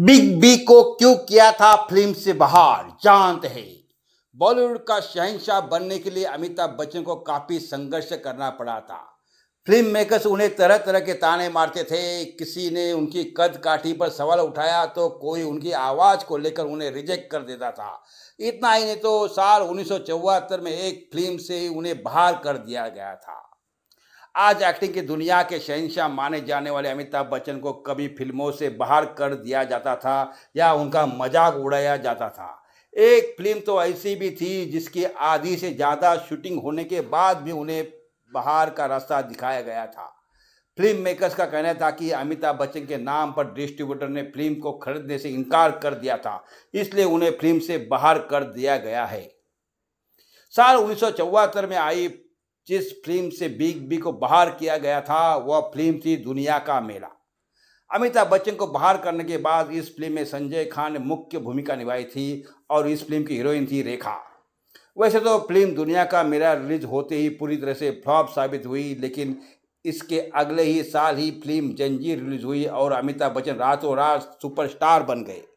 big B को क्यों किया था फिल्म से बाहर जानते हैं बॉलीवुड का शहनशाह बनने के लिए अमिताभ बच्चन को काफ़ी संघर्ष करना पड़ा था फिल्म मेकर्स उन्हें तरह तरह के ताने मारते थे किसी ने उनकी कद काठी पर सवाल उठाया तो कोई उनकी आवाज़ को लेकर उन्हें रिजेक्ट कर देता था इतना ही नहीं तो साल उन्नीस में एक फिल्म से उन्हें बाहर कर दिया गया था आज एक्टिंग की दुनिया के शहनशाह माने जाने वाले अमिताभ बच्चन को कभी फिल्मों से बाहर कर दिया जाता था या उनका मजाक उड़ाया जाता था एक फिल्म तो ऐसी भी थी जिसकी आधी से ज़्यादा शूटिंग होने के बाद भी उन्हें बाहर का रास्ता दिखाया गया था फिल्म मेकर्स का कहना था कि अमिताभ बच्चन के नाम पर डिस्ट्रीब्यूटर ने फिल्म को खरीदने से इनकार कर दिया था इसलिए उन्हें फिल्म से बाहर कर दिया गया है साल उन्नीस में आई जिस फिल्म से बिग बी को बाहर किया गया था वह फिल्म थी दुनिया का मेला अमिताभ बच्चन को बाहर करने के बाद इस फिल्म में संजय खान ने मुख्य भूमिका निभाई थी और इस फिल्म की हीरोइन थी रेखा वैसे तो फिल्म दुनिया का मेला रिलीज होते ही पूरी तरह से फ्लॉप साबित हुई लेकिन इसके अगले ही साल ही फिल्म जंजीर रिलीज हुई और अमिताभ बच्चन रातों रात सुपरस्टार बन गए